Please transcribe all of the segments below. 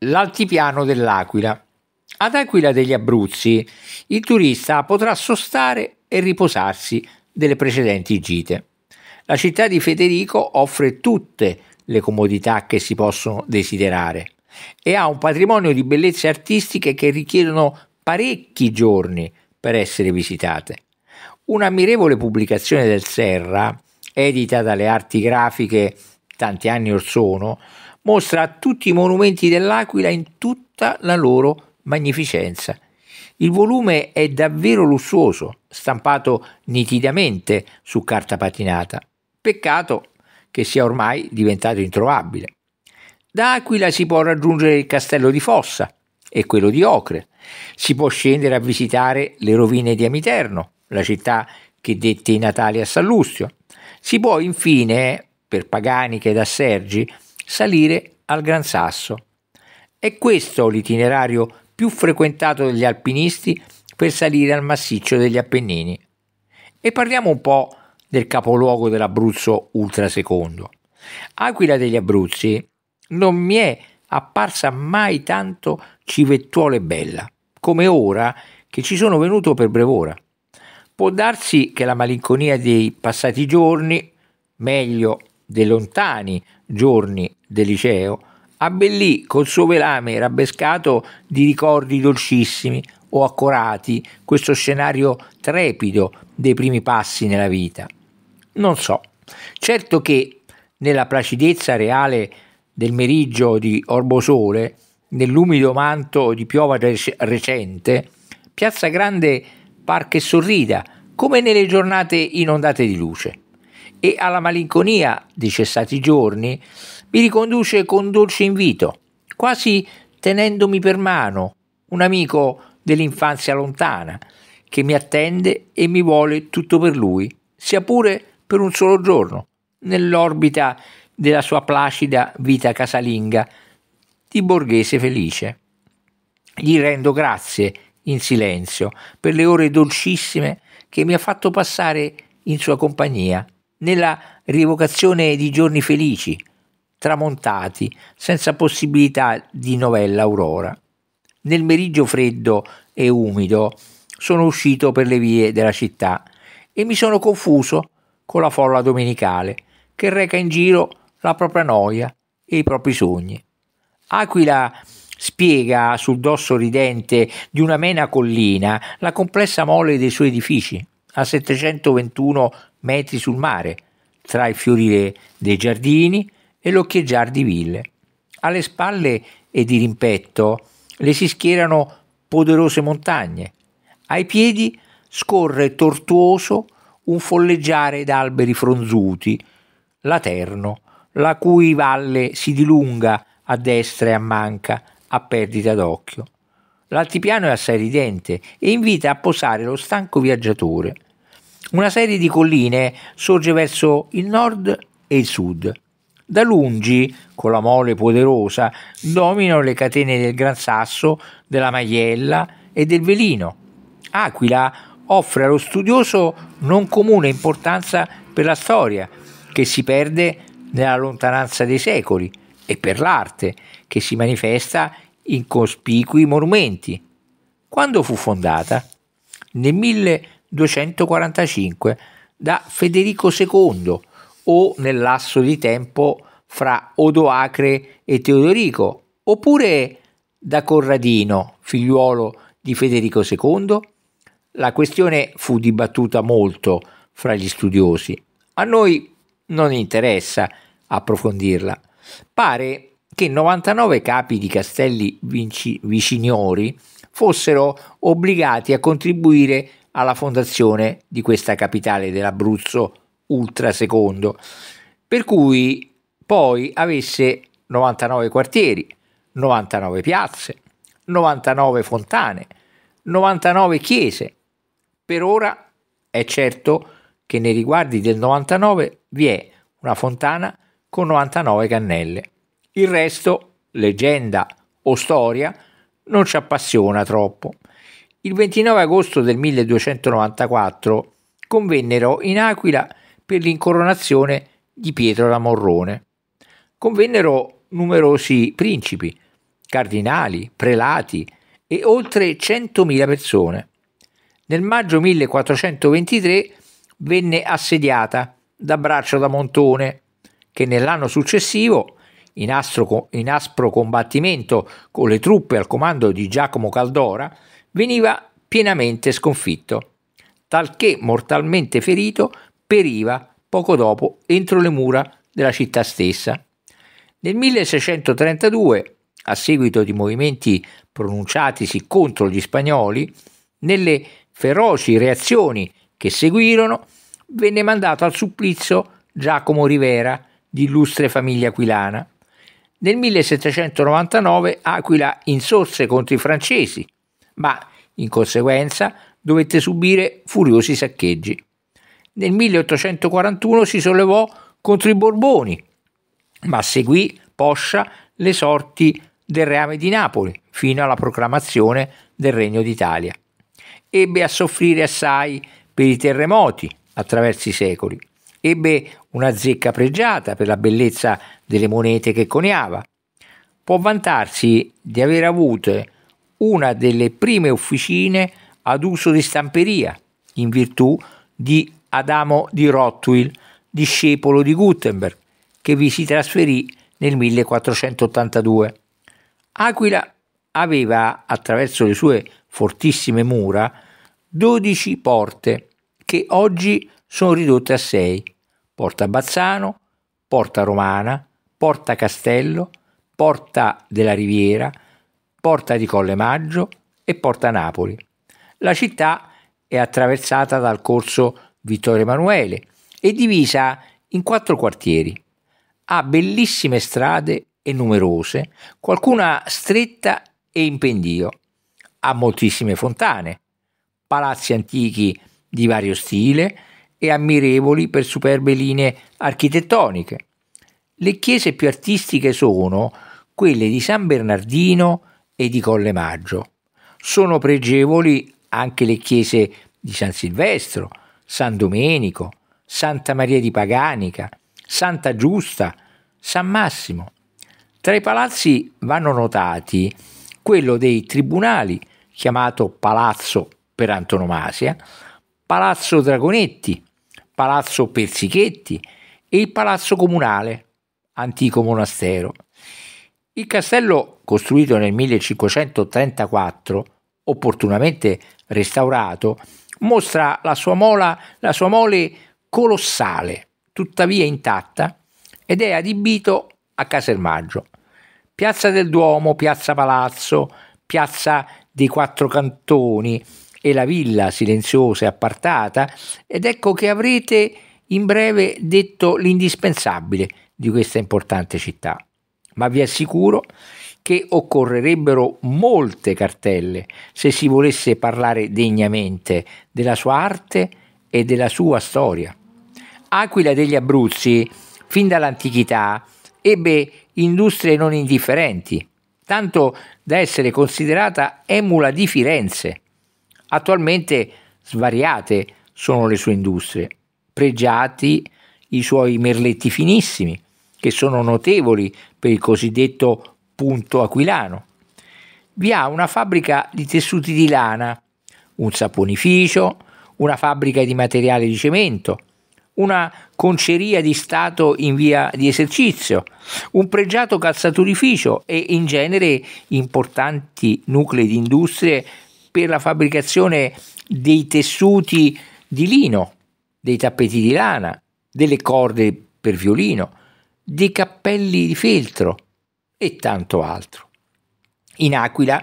l'altipiano dell'Aquila. Ad Aquila degli Abruzzi il turista potrà sostare e riposarsi delle precedenti gite. La città di Federico offre tutte le comodità che si possono desiderare e ha un patrimonio di bellezze artistiche che richiedono parecchi giorni per essere visitate. Un'ammirevole pubblicazione del Serra, edita dalle arti grafiche tanti anni or sono, mostra tutti i monumenti dell'Aquila in tutta la loro magnificenza. Il volume è davvero lussuoso, stampato nitidamente su carta patinata. Peccato che sia ormai diventato introvabile. Da Aquila si può raggiungere il castello di Fossa e quello di Ocre. Si può scendere a visitare le rovine di Amiterno, la città che dette i Natali a Sallustio. Si può infine, per Paganiche che da Sergi, salire al Gran Sasso. È questo l'itinerario più frequentato dagli alpinisti per salire al massiccio degli Appennini. E parliamo un po' del capoluogo dell'Abruzzo ultrasecondo. Aquila degli Abruzzi non mi è apparsa mai tanto civettuola e bella, come ora che ci sono venuto per Brevora. Può darsi che la malinconia dei passati giorni, meglio dei lontani giorni del liceo, abbellì col suo velame rabescato di ricordi dolcissimi o accorati questo scenario trepido dei primi passi nella vita. Non so, certo che nella placidezza reale del meriggio di Orbosole, nell'umido manto di piova recente, Piazza Grande par che sorrida, come nelle giornate inondate di luce e alla malinconia di cessati giorni mi riconduce con dolce invito, quasi tenendomi per mano un amico dell'infanzia lontana che mi attende e mi vuole tutto per lui, sia pure per un solo giorno, nell'orbita della sua placida vita casalinga di borghese felice. Gli rendo grazie in silenzio per le ore dolcissime che mi ha fatto passare in sua compagnia nella rievocazione di giorni felici, tramontati, senza possibilità di novella aurora. Nel meriggio freddo e umido sono uscito per le vie della città e mi sono confuso con la folla domenicale che reca in giro la propria noia e i propri sogni. Aquila spiega sul dosso ridente di una mena collina la complessa mole dei suoi edifici, a 721 metri sul mare, tra il fiorire dei giardini e l'occhieggiar di ville. Alle spalle e di rimpetto le si schierano poderose montagne. Ai piedi scorre tortuoso un folleggiare d'alberi fronzuti, laterno, la cui valle si dilunga a destra e a manca, a perdita d'occhio. L'altipiano è assai ridente e invita a posare lo stanco viaggiatore. Una serie di colline sorge verso il nord e il sud. Da lungi, con la mole poderosa, dominano le catene del Gran Sasso, della Maiella e del Velino. Aquila offre allo studioso non comune importanza per la storia, che si perde nella lontananza dei secoli, e per l'arte, che si manifesta in cospicui monumenti. Quando fu fondata? Nel 1400 245 da Federico II o nel lasso di tempo fra Odoacre e Teodorico, oppure da Corradino, figliuolo di Federico II? La questione fu dibattuta molto fra gli studiosi. A noi non interessa approfondirla. Pare che 99 capi di castelli vici- viciniori fossero obbligati a contribuire alla fondazione di questa capitale dell'Abruzzo ultra secondo, per cui poi avesse 99 quartieri, 99 piazze, 99 fontane, 99 chiese. Per ora è certo che nei riguardi del 99 vi è una fontana con 99 cannelle. Il resto, leggenda o storia, non ci appassiona troppo. Il 29 agosto del 1294 convennero in Aquila per l'incoronazione di Pietro da Morrone. Convennero numerosi principi, cardinali, prelati e oltre 100.000 persone. Nel maggio 1423 venne assediata da Braccio da Montone, che nell'anno successivo, in aspro, in aspro combattimento con le truppe al comando di Giacomo Caldora, veniva pienamente sconfitto, talché mortalmente ferito periva poco dopo entro le mura della città stessa. Nel 1632, a seguito di movimenti pronunciatisi contro gli spagnoli, nelle feroci reazioni che seguirono, venne mandato al supplizio Giacomo Rivera, di illustre famiglia aquilana. Nel 1799 Aquila insorse contro i francesi, ma in conseguenza dovette subire furiosi saccheggi. Nel 1841 si sollevò contro i Borboni, ma seguì poscia le sorti del reame di Napoli fino alla proclamazione del Regno d'Italia. Ebbe a soffrire assai per i terremoti attraverso i secoli. Ebbe una zecca pregiata per la bellezza delle monete che coniava. Può vantarsi di aver avuto una delle prime officine ad uso di stamperia, in virtù di Adamo di Rottwil, discepolo di Gutenberg, che vi si trasferì nel 1482. Aquila aveva, attraverso le sue fortissime mura, 12 porte, che oggi sono ridotte a 6. Porta Bazzano, Porta Romana, Porta Castello, Porta della Riviera, Porta di Colle Maggio e Porta Napoli. La città è attraversata dal corso Vittorio Emanuele e divisa in quattro quartieri. Ha bellissime strade e numerose, qualcuna stretta e in pendio. Ha moltissime fontane, palazzi antichi di vario stile e ammirevoli per superbe linee architettoniche. Le chiese più artistiche sono quelle di San Bernardino, e di Collemaggio. Sono pregevoli anche le chiese di San Silvestro, San Domenico, Santa Maria di Paganica, Santa Giusta, San Massimo. Tra i palazzi vanno notati quello dei tribunali, chiamato Palazzo per antonomasia, Palazzo Dragonetti, Palazzo Persichetti e il Palazzo Comunale, antico monastero. Il castello, costruito nel 1534, opportunamente restaurato, mostra la sua, mola, la sua mole colossale, tuttavia intatta, ed è adibito a casermaggio. Piazza del Duomo, Piazza Palazzo, Piazza dei Quattro Cantoni e la villa silenziosa e appartata, ed ecco che avrete in breve detto l'indispensabile di questa importante città ma vi assicuro che occorrerebbero molte cartelle se si volesse parlare degnamente della sua arte e della sua storia. Aquila degli Abruzzi, fin dall'antichità, ebbe industrie non indifferenti, tanto da essere considerata emula di Firenze. Attualmente svariate sono le sue industrie, pregiati i suoi merletti finissimi, che sono notevoli per il cosiddetto punto aquilano. Vi ha una fabbrica di tessuti di lana, un saponificio, una fabbrica di materiale di cemento, una conceria di Stato in via di esercizio, un pregiato calzaturificio e in genere importanti nuclei di industrie per la fabbricazione dei tessuti di lino, dei tappeti di lana, delle corde per violino, dei cappelli di feltro e tanto altro. In Aquila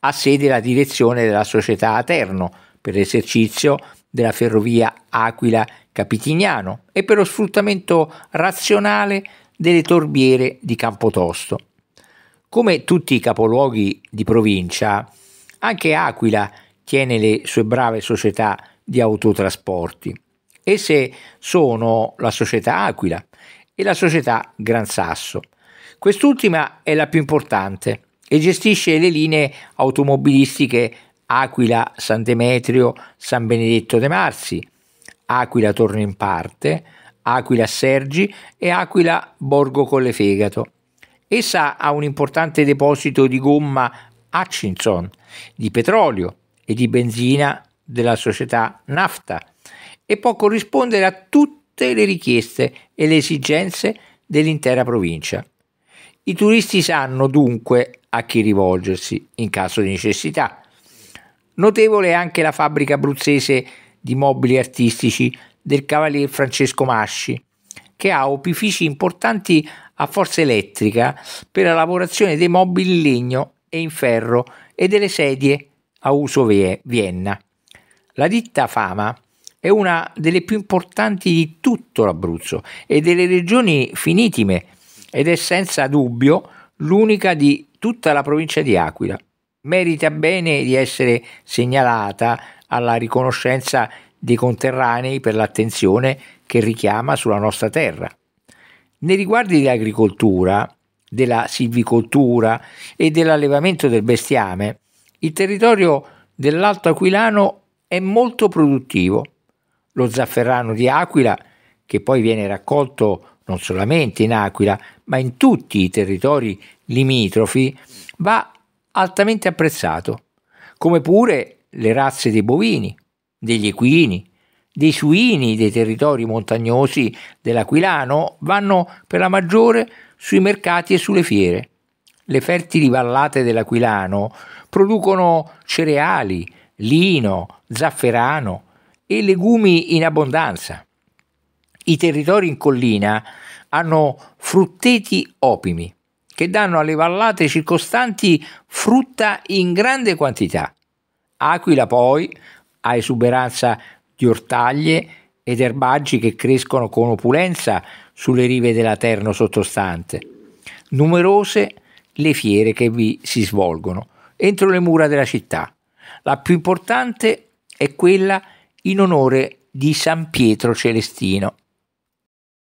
ha sede la direzione della società Aterno per l'esercizio della ferrovia Aquila Capitignano e per lo sfruttamento razionale delle torbiere di Campotosto. Come tutti i capoluoghi di provincia, anche Aquila tiene le sue brave società di autotrasporti. Esse sono la società Aquila e la società Gran Sasso. Quest'ultima è la più importante e gestisce le linee automobilistiche Aquila San Demetrio San Benedetto de Marsi, Aquila Torno in Parte, Aquila Sergi e Aquila Borgo Collefegato. Essa ha un importante deposito di gomma Hutchinson, di petrolio e di benzina della società Nafta e può corrispondere a tutti tutte le richieste e le esigenze dell'intera provincia. I turisti sanno dunque a chi rivolgersi in caso di necessità. Notevole è anche la fabbrica abruzzese di mobili artistici del cavalier Francesco Masci, che ha opifici importanti a forza elettrica per la lavorazione dei mobili in legno e in ferro e delle sedie a uso Vienna. La ditta Fama è una delle più importanti di tutto l'Abruzzo e delle regioni finitime ed è senza dubbio l'unica di tutta la provincia di Aquila. Merita bene di essere segnalata alla riconoscenza dei conterranei per l'attenzione che richiama sulla nostra terra. Nei riguardi dell'agricoltura, della silvicoltura e dell'allevamento del bestiame, il territorio dell'Alto Aquilano è molto produttivo lo zafferrano di Aquila, che poi viene raccolto non solamente in Aquila, ma in tutti i territori limitrofi, va altamente apprezzato, come pure le razze dei bovini, degli equini, dei suini dei territori montagnosi dell'Aquilano vanno per la maggiore sui mercati e sulle fiere. Le fertili vallate dell'Aquilano producono cereali, lino, zafferano, e legumi in abbondanza. I territori in collina hanno frutteti opimi che danno alle vallate circostanti frutta in grande quantità. Aquila poi ha esuberanza di ortaglie ed erbaggi che crescono con opulenza sulle rive della Terno sottostante. Numerose le fiere che vi si svolgono entro le mura della città. La più importante è quella che in onore di San Pietro Celestino.